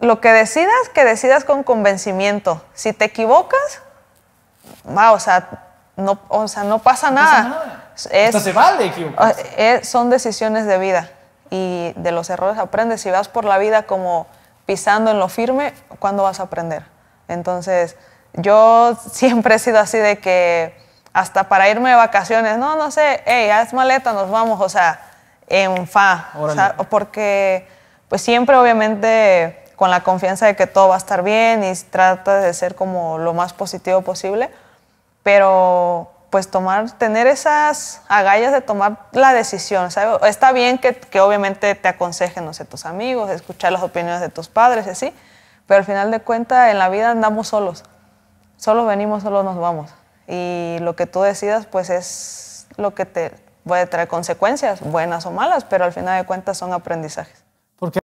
lo que decidas, que decidas con convencimiento. Si te equivocas, va, o sea, no, o sea, no pasa nada. Pasa se vale equivocarse. Eh, eh, son decisiones de vida y de los errores aprendes. Si vas por la vida como pisando en lo firme, ¿cuándo vas a aprender? Entonces, yo siempre he sido así de que hasta para irme de vacaciones, no, no sé, hey, haz maleta, nos vamos, o sea, en fa, o porque pues siempre obviamente con la confianza de que todo va a estar bien y trata de ser como lo más positivo posible, pero pues tomar, tener esas agallas de tomar la decisión. Está bien que, obviamente te aconsejen, no sé, tus amigos, escuchar las opiniones de tus padres y así, pero al final de cuentas en la vida andamos solos. solo venimos, solo nos vamos. Y lo que tú decidas, pues es lo que te puede traer consecuencias, buenas o malas, pero al final de cuentas son aprendizajes.